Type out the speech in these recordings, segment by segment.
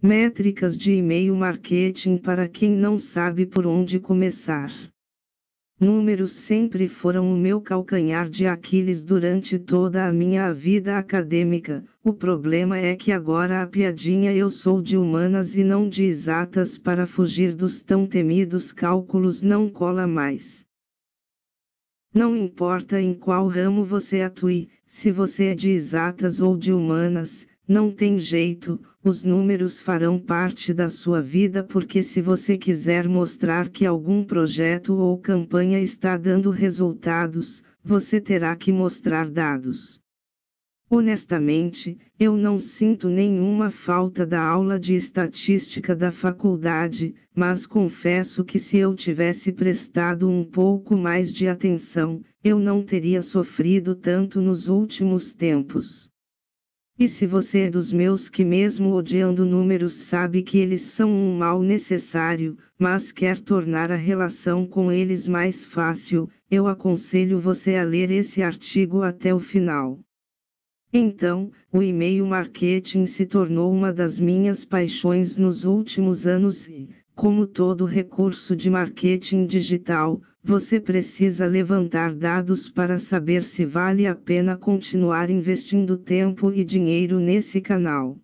Métricas de e-mail marketing para quem não sabe por onde começar. Números sempre foram o meu calcanhar de Aquiles durante toda a minha vida acadêmica. O problema é que agora a piadinha eu sou de humanas e não de exatas para fugir dos tão temidos cálculos não cola mais. Não importa em qual ramo você atue, se você é de exatas ou de humanas, não tem jeito, os números farão parte da sua vida porque se você quiser mostrar que algum projeto ou campanha está dando resultados, você terá que mostrar dados. Honestamente, eu não sinto nenhuma falta da aula de estatística da faculdade, mas confesso que se eu tivesse prestado um pouco mais de atenção, eu não teria sofrido tanto nos últimos tempos. E se você é dos meus que, mesmo odiando números, sabe que eles são um mal necessário, mas quer tornar a relação com eles mais fácil, eu aconselho você a ler esse artigo até o final. Então, o e-mail marketing se tornou uma das minhas paixões nos últimos anos e, como todo recurso de marketing digital, você precisa levantar dados para saber se vale a pena continuar investindo tempo e dinheiro nesse canal.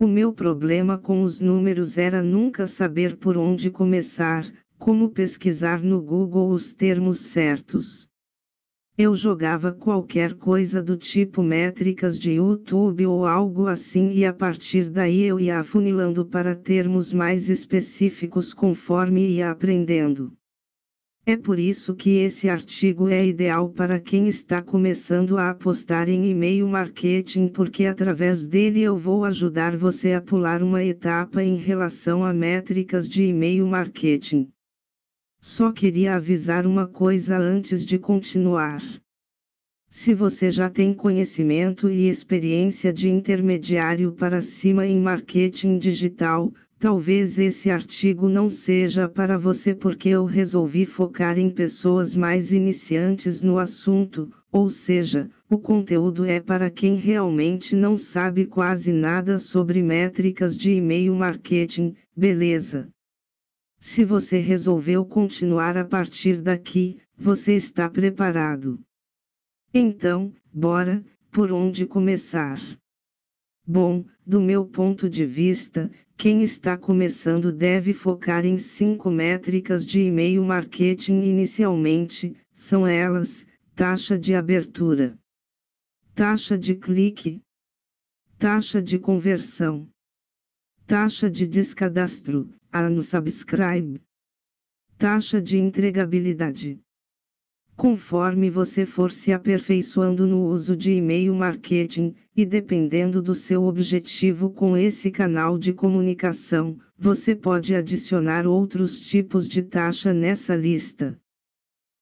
O meu problema com os números era nunca saber por onde começar, como pesquisar no Google os termos certos. Eu jogava qualquer coisa do tipo métricas de YouTube ou algo assim e a partir daí eu ia afunilando para termos mais específicos conforme ia aprendendo. É por isso que esse artigo é ideal para quem está começando a apostar em e-mail marketing, porque através dele eu vou ajudar você a pular uma etapa em relação a métricas de e-mail marketing. Só queria avisar uma coisa antes de continuar. Se você já tem conhecimento e experiência de intermediário para cima em marketing digital, Talvez esse artigo não seja para você porque eu resolvi focar em pessoas mais iniciantes no assunto, ou seja, o conteúdo é para quem realmente não sabe quase nada sobre métricas de e-mail marketing, beleza? Se você resolveu continuar a partir daqui, você está preparado. Então, bora, por onde começar? Bom, do meu ponto de vista, quem está começando deve focar em cinco métricas de e-mail marketing inicialmente, são elas: taxa de abertura, taxa de clique, taxa de conversão, taxa de descadastro, ano subscribe, taxa de entregabilidade. Conforme você for se aperfeiçoando no uso de e-mail marketing, e dependendo do seu objetivo com esse canal de comunicação, você pode adicionar outros tipos de taxa nessa lista.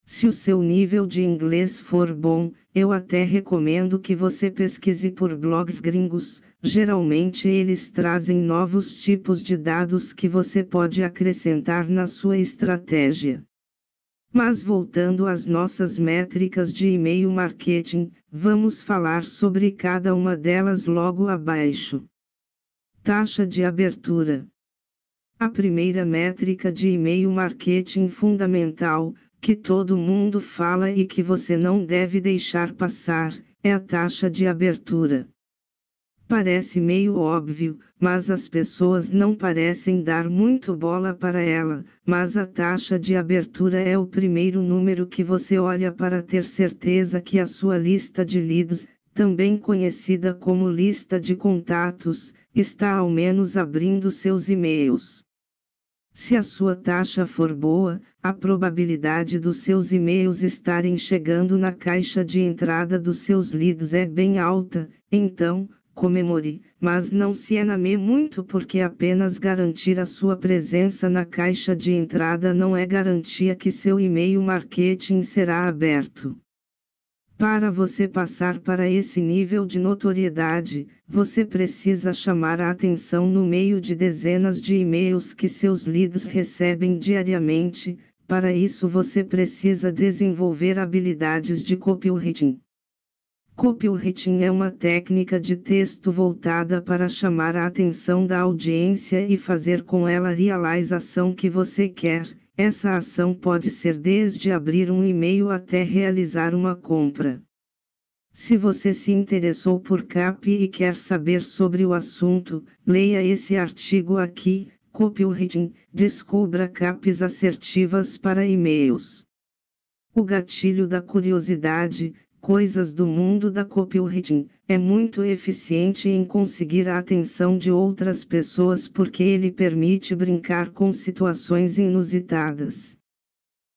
Se o seu nível de inglês for bom, eu até recomendo que você pesquise por blogs gringos, geralmente eles trazem novos tipos de dados que você pode acrescentar na sua estratégia. Mas voltando às nossas métricas de e-mail marketing, vamos falar sobre cada uma delas logo abaixo. Taxa de abertura. A primeira métrica de e-mail marketing fundamental, que todo mundo fala e que você não deve deixar passar, é a taxa de abertura parece meio óbvio, mas as pessoas não parecem dar muito bola para ela, mas a taxa de abertura é o primeiro número que você olha para ter certeza que a sua lista de leads, também conhecida como lista de contatos, está ao menos abrindo seus e-mails. Se a sua taxa for boa, a probabilidade dos seus e-mails estarem chegando na caixa de entrada dos seus leads é bem alta, então, comemore, mas não se ename muito porque apenas garantir a sua presença na caixa de entrada não é garantia que seu e-mail marketing será aberto. Para você passar para esse nível de notoriedade, você precisa chamar a atenção no meio de dezenas de e-mails que seus leads recebem diariamente. Para isso, você precisa desenvolver habilidades de copywriting. Copywriting é uma técnica de texto voltada para chamar a atenção da audiência e fazer com ela realize a ação que você quer. Essa ação pode ser desde abrir um e-mail até realizar uma compra. Se você se interessou por CAP e quer saber sobre o assunto, leia esse artigo aqui, Copywriting, descubra CAPs assertivas para e-mails. O gatilho da curiosidade, Coisas do mundo da copywriting, é muito eficiente em conseguir a atenção de outras pessoas porque ele permite brincar com situações inusitadas.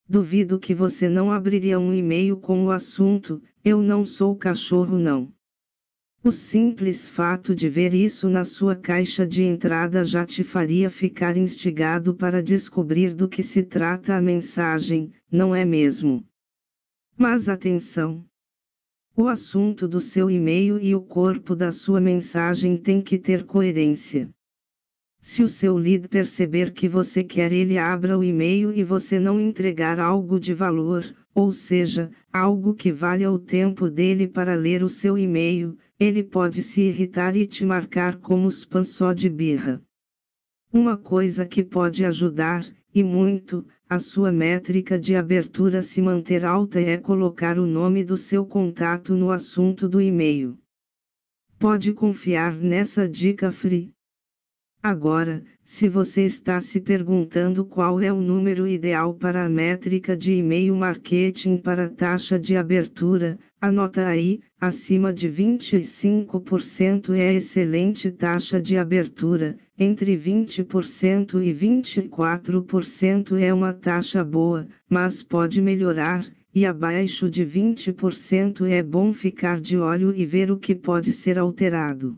Duvido que você não abriria um e-mail com o assunto: Eu não sou cachorro, não. O simples fato de ver isso na sua caixa de entrada já te faria ficar instigado para descobrir do que se trata a mensagem, não é mesmo? Mas atenção! O assunto do seu e-mail e o corpo da sua mensagem tem que ter coerência. Se o seu lead perceber que você quer ele abra o e-mail e você não entregar algo de valor, ou seja, algo que valha o tempo dele para ler o seu e-mail, ele pode se irritar e te marcar como spam só de birra. Uma coisa que pode ajudar, e muito, a sua métrica de abertura se manter alta é colocar o nome do seu contato no assunto do e-mail. Pode confiar nessa dica free. Agora, se você está se perguntando qual é o número ideal para a métrica de e-mail marketing para taxa de abertura, Anota aí, acima de 25% é excelente taxa de abertura, entre 20% e 24% é uma taxa boa, mas pode melhorar, e abaixo de 20% é bom ficar de olho e ver o que pode ser alterado.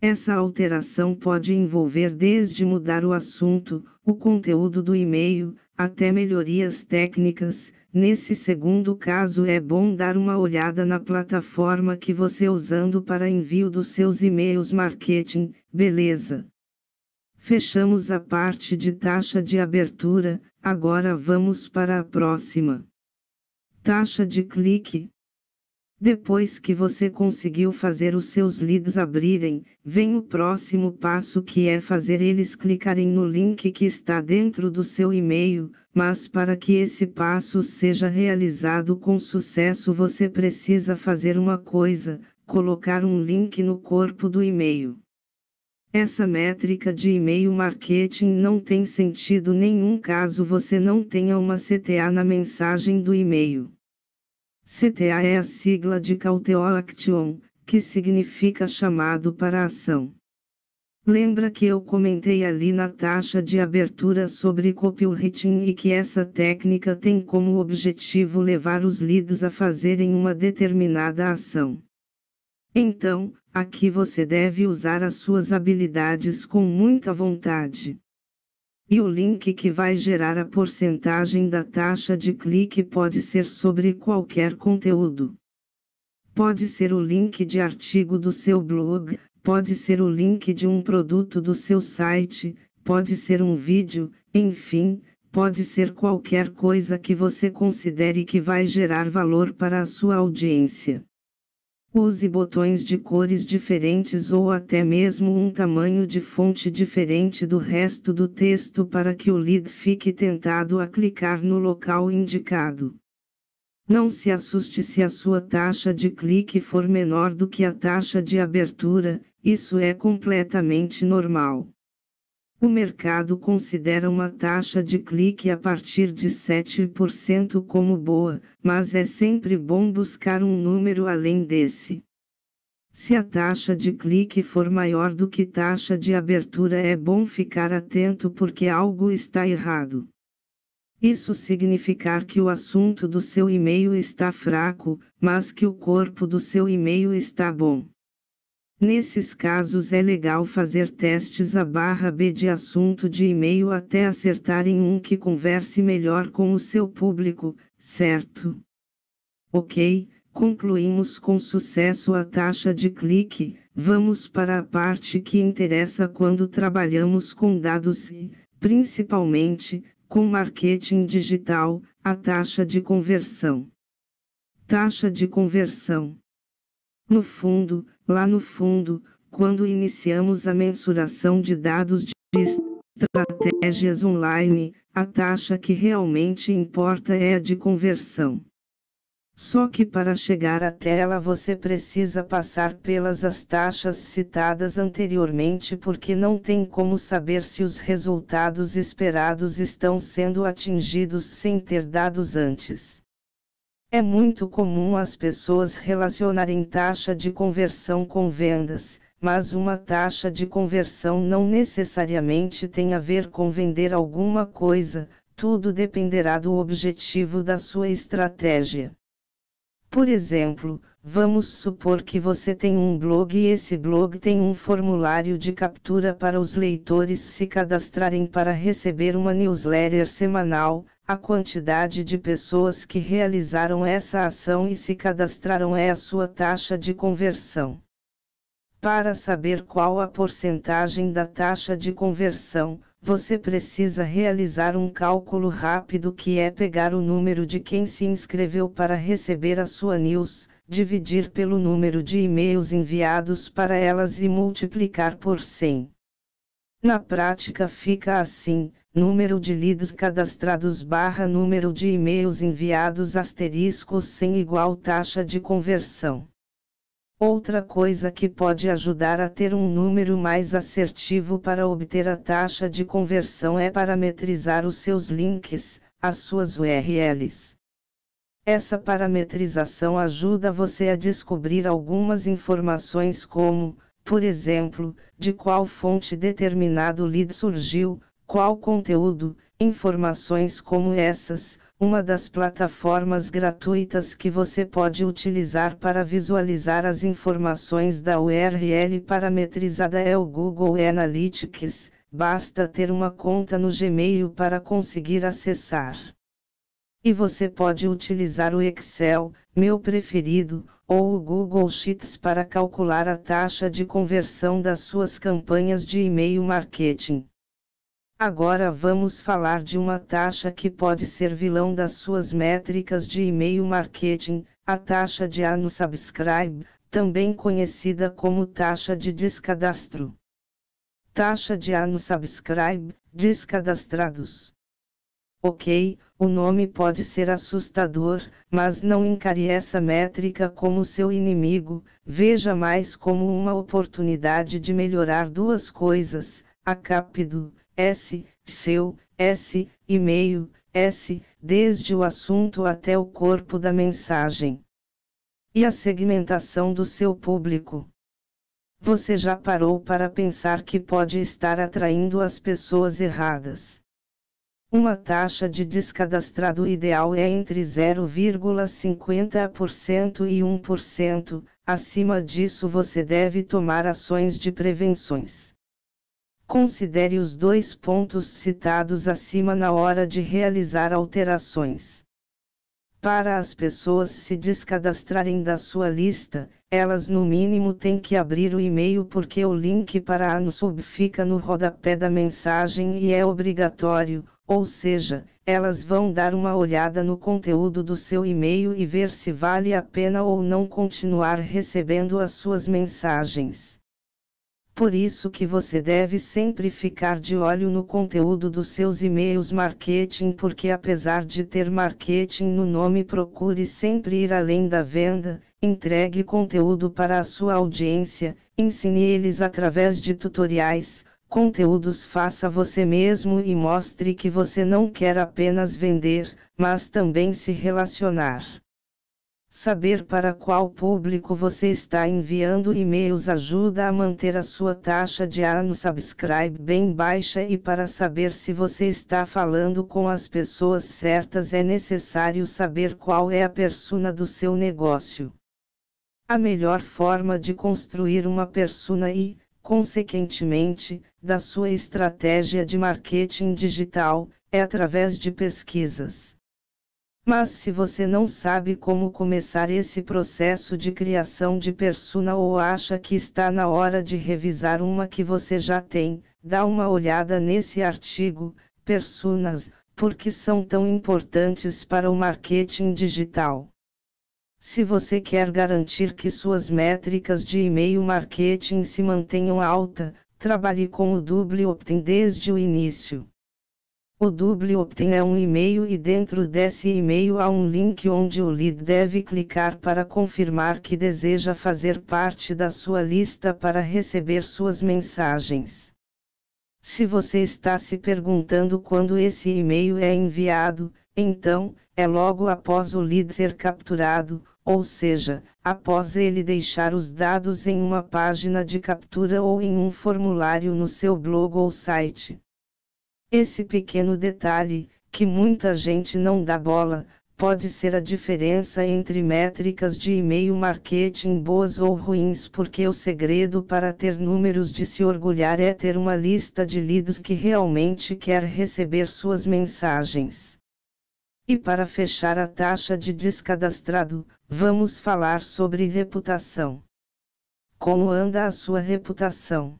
Essa alteração pode envolver desde mudar o assunto, o conteúdo do e-mail, até melhorias técnicas, Nesse segundo caso é bom dar uma olhada na plataforma que você usando para envio dos seus e-mails marketing, beleza? Fechamos a parte de taxa de abertura, agora vamos para a próxima. Taxa de clique, depois que você conseguiu fazer os seus leads abrirem, vem o próximo passo que é fazer eles clicarem no link que está dentro do seu e-mail, mas para que esse passo seja realizado com sucesso você precisa fazer uma coisa, colocar um link no corpo do e-mail. Essa métrica de e-mail marketing não tem sentido nenhum caso você não tenha uma CTA na mensagem do e-mail. CTA é a sigla de Cauteol Action, que significa chamado para ação. Lembra que eu comentei ali na taxa de abertura sobre copywriting e que essa técnica tem como objetivo levar os leads a fazerem uma determinada ação. Então, aqui você deve usar as suas habilidades com muita vontade e o link que vai gerar a porcentagem da taxa de clique pode ser sobre qualquer conteúdo. Pode ser o link de artigo do seu blog, pode ser o link de um produto do seu site, pode ser um vídeo, enfim, pode ser qualquer coisa que você considere que vai gerar valor para a sua audiência. Use botões de cores diferentes ou até mesmo um tamanho de fonte diferente do resto do texto para que o lead fique tentado a clicar no local indicado. Não se assuste se a sua taxa de clique for menor do que a taxa de abertura, isso é completamente normal. O mercado considera uma taxa de clique a partir de 7% como boa, mas é sempre bom buscar um número além desse. Se a taxa de clique for maior do que taxa de abertura, é bom ficar atento porque algo está errado. Isso significar que o assunto do seu e-mail está fraco, mas que o corpo do seu e-mail está bom. Nesses casos é legal fazer testes a barra B de assunto de e-mail até acertarem um que converse melhor com o seu público, certo? Ok, concluímos com sucesso a taxa de clique, vamos para a parte que interessa quando trabalhamos com dados e, principalmente, com marketing digital, a taxa de conversão. Taxa de conversão. No fundo, lá no fundo, quando iniciamos a mensuração de dados de estratégias online, a taxa que realmente importa é a de conversão. Só que para chegar até ela você precisa passar pelas as taxas citadas anteriormente porque não tem como saber se os resultados esperados estão sendo atingidos sem ter dados antes. É muito comum as pessoas relacionarem taxa de conversão com vendas, mas uma taxa de conversão não necessariamente tem a ver com vender alguma coisa, tudo dependerá do objetivo da sua estratégia. Por exemplo, vamos supor que você tem um blog e esse blog tem um formulário de captura para os leitores se cadastrarem para receber uma newsletter semanal. A quantidade de pessoas que realizaram essa ação e se cadastraram é a sua taxa de conversão. Para saber qual a porcentagem da taxa de conversão, você precisa realizar um cálculo rápido que é pegar o número de quem se inscreveu para receber a sua news, dividir pelo número de e-mails enviados para elas e multiplicar por 100. Na prática fica assim, número de leads cadastrados barra número de e-mails enviados asterisco sem igual taxa de conversão. Outra coisa que pode ajudar a ter um número mais assertivo para obter a taxa de conversão é parametrizar os seus links, as suas URLs. Essa parametrização ajuda você a descobrir algumas informações como por exemplo, de qual fonte determinado lead surgiu, qual conteúdo, informações como essas, uma das plataformas gratuitas que você pode utilizar para visualizar as informações da URL parametrizada é o Google Analytics, basta ter uma conta no Gmail para conseguir acessar. E você pode utilizar o Excel, meu preferido, ou o Google Sheets para calcular a taxa de conversão das suas campanhas de e-mail marketing. Agora vamos falar de uma taxa que pode ser vilão das suas métricas de e-mail marketing, a taxa de unsubscribe, também conhecida como taxa de descadastro. Taxa de unsubscribe, descadastrados. Ok, o nome pode ser assustador, mas não encare essa métrica como seu inimigo, veja mais como uma oportunidade de melhorar duas coisas: a capdo, S, seu, S, e-mail, S, desde o assunto até o corpo da mensagem. E a segmentação do seu público. Você já parou para pensar que pode estar atraindo as pessoas erradas? Uma taxa de descadastrado ideal é entre 0,50% e 1%, acima disso você deve tomar ações de prevenções. Considere os dois pontos citados acima na hora de realizar alterações. Para as pessoas se descadastrarem da sua lista, elas no mínimo têm que abrir o e-mail porque o link para a ANSUB fica no rodapé da mensagem e é obrigatório, ou seja, elas vão dar uma olhada no conteúdo do seu e-mail e ver se vale a pena ou não continuar recebendo as suas mensagens. Por isso que você deve sempre ficar de olho no conteúdo dos seus e-mails marketing, porque apesar de ter marketing no nome, procure sempre ir além da venda, entregue conteúdo para a sua audiência, ensine eles através de tutoriais, Conteúdos faça você mesmo e mostre que você não quer apenas vender, mas também se relacionar. Saber para qual público você está enviando e-mails ajuda a manter a sua taxa de ano subscribe bem baixa e para saber se você está falando com as pessoas certas é necessário saber qual é a persona do seu negócio. A melhor forma de construir uma persona e, Consequentemente, da sua estratégia de marketing digital, é através de pesquisas. Mas se você não sabe como começar esse processo de criação de persona ou acha que está na hora de revisar uma que você já tem, dá uma olhada nesse artigo, Personas, porque são tão importantes para o marketing digital. Se você quer garantir que suas métricas de e-mail marketing se mantenham alta, trabalhe com o Double Opt-in desde o início. O Double Opt-in é um e-mail e dentro desse e-mail há um link onde o lead deve clicar para confirmar que deseja fazer parte da sua lista para receber suas mensagens. Se você está se perguntando quando esse e-mail é enviado, então, é logo após o lead ser capturado, ou seja, após ele deixar os dados em uma página de captura ou em um formulário no seu blog ou site. Esse pequeno detalhe, que muita gente não dá bola, pode ser a diferença entre métricas de e-mail marketing boas ou ruins, porque o segredo para ter números de se orgulhar é ter uma lista de leads que realmente quer receber suas mensagens. E para fechar a taxa de descadastrado, vamos falar sobre reputação. Como anda a sua reputação?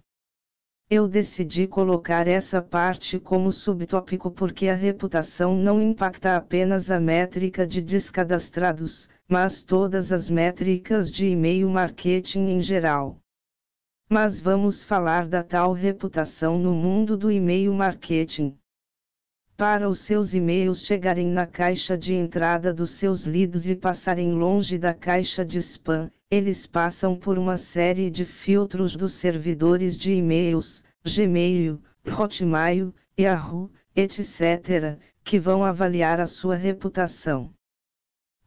Eu decidi colocar essa parte como subtópico porque a reputação não impacta apenas a métrica de descadastrados, mas todas as métricas de e-mail marketing em geral. Mas vamos falar da tal reputação no mundo do e-mail marketing para os seus e-mails chegarem na caixa de entrada dos seus leads e passarem longe da caixa de spam, eles passam por uma série de filtros dos servidores de e-mails, Gmail, Hotmail, Yahoo, etc., que vão avaliar a sua reputação.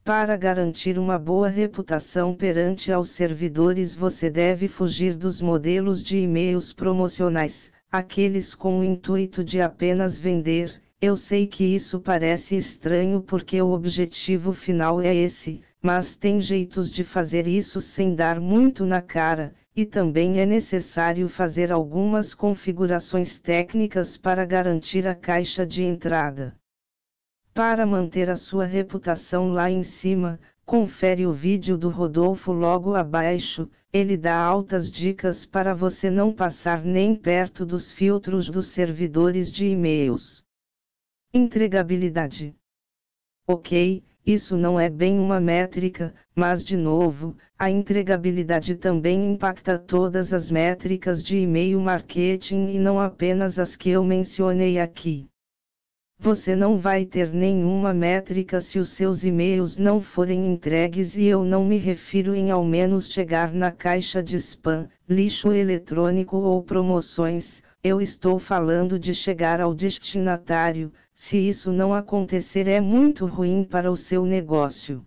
Para garantir uma boa reputação perante aos servidores, você deve fugir dos modelos de e-mails promocionais, aqueles com o intuito de apenas vender, eu sei que isso parece estranho porque o objetivo final é esse, mas tem jeitos de fazer isso sem dar muito na cara, e também é necessário fazer algumas configurações técnicas para garantir a caixa de entrada. Para manter a sua reputação lá em cima, confere o vídeo do Rodolfo logo abaixo, ele dá altas dicas para você não passar nem perto dos filtros dos servidores de e-mails. Entregabilidade. Ok, isso não é bem uma métrica, mas de novo, a entregabilidade também impacta todas as métricas de e-mail marketing e não apenas as que eu mencionei aqui. Você não vai ter nenhuma métrica se os seus e-mails não forem entregues e eu não me refiro em ao menos chegar na caixa de spam, lixo eletrônico ou promoções, eu estou falando de chegar ao destinatário, se isso não acontecer é muito ruim para o seu negócio.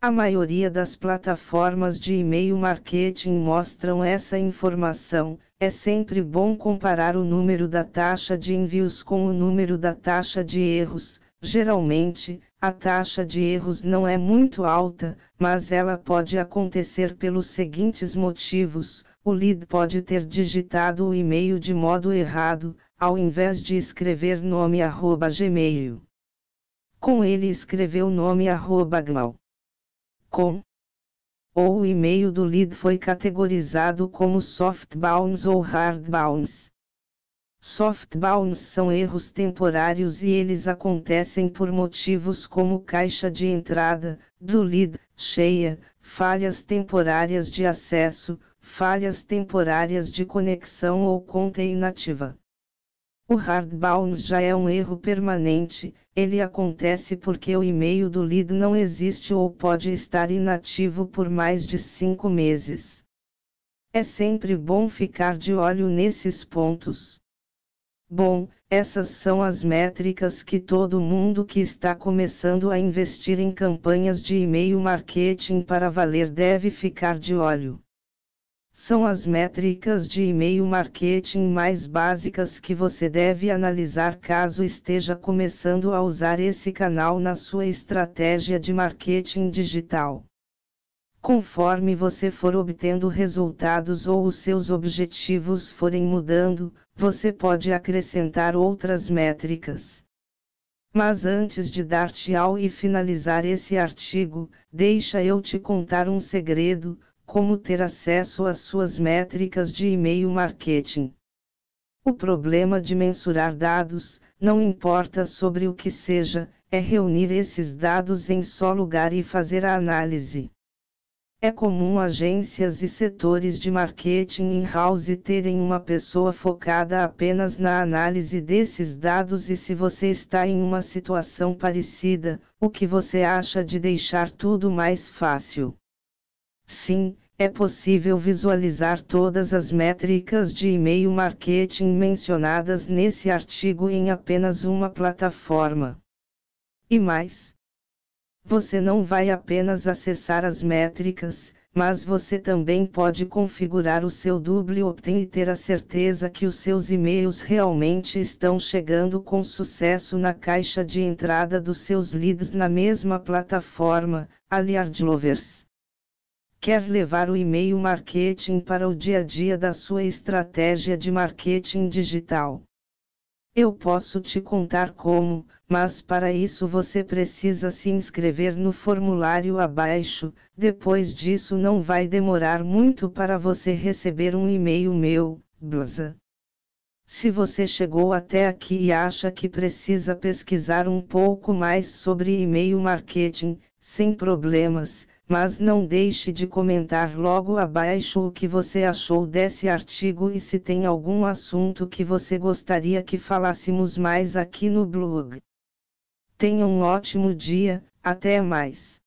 A maioria das plataformas de e-mail marketing mostram essa informação. É sempre bom comparar o número da taxa de envios com o número da taxa de erros. Geralmente, a taxa de erros não é muito alta, mas ela pode acontecer pelos seguintes motivos: o lead pode ter digitado o e-mail de modo errado, ao invés de escrever nome arroba gmail. Com ele escreveu nome arroba gmail. Com ou o e-mail do lead foi categorizado como soft bounce ou hard bounce. Soft bounce são erros temporários e eles acontecem por motivos como caixa de entrada, do lead, cheia, falhas temporárias de acesso, falhas temporárias de conexão ou conta inativa. O hard bounce já é um erro permanente, ele acontece porque o e-mail do lead não existe ou pode estar inativo por mais de cinco meses. É sempre bom ficar de olho nesses pontos. Bom, essas são as métricas que todo mundo que está começando a investir em campanhas de e-mail marketing para valer deve ficar de olho. São as métricas de e-mail marketing mais básicas que você deve analisar caso esteja começando a usar esse canal na sua estratégia de marketing digital. Conforme você for obtendo resultados ou os seus objetivos forem mudando, você pode acrescentar outras métricas. Mas antes de dar tchau e finalizar esse artigo, deixa eu te contar um segredo, como ter acesso às suas métricas de e-mail marketing. O problema de mensurar dados, não importa sobre o que seja, é reunir esses dados em só lugar e fazer a análise. É comum agências e setores de marketing in-house terem uma pessoa focada apenas na análise desses dados e se você está em uma situação parecida, o que você acha de deixar tudo mais fácil? Sim, é possível visualizar todas as métricas de e-mail marketing mencionadas nesse artigo em apenas uma plataforma. E mais, você não vai apenas acessar as métricas, mas você também pode configurar o seu Double Opt-in e ter a certeza que os seus e-mails realmente estão chegando com sucesso na caixa de entrada dos seus leads na mesma plataforma, Aliard Lovers. Quer levar o e-mail marketing para o dia a dia da sua estratégia de marketing digital? Eu posso te contar como, mas para isso você precisa se inscrever no formulário abaixo. Depois disso, não vai demorar muito para você receber um e-mail meu, blusa. Se você chegou até aqui e acha que precisa pesquisar um pouco mais sobre e-mail marketing, sem problemas mas não deixe de comentar logo abaixo o que você achou desse artigo e se tem algum assunto que você gostaria que falássemos mais aqui no blog. Tenha um ótimo dia, até mais!